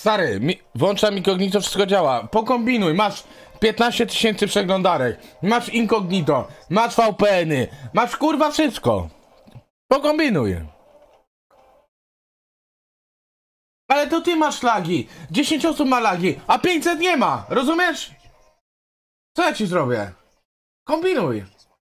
Stary, mi włączam incognito, wszystko działa. Pokombinuj, masz 15 tysięcy przeglądarek, masz incognito, masz VPN-y, masz kurwa wszystko. Pokombinuj. Ale to ty masz lagi. 10 osób ma lagi, a 500 nie ma. Rozumiesz? Co ja ci zrobię? Kombinuj.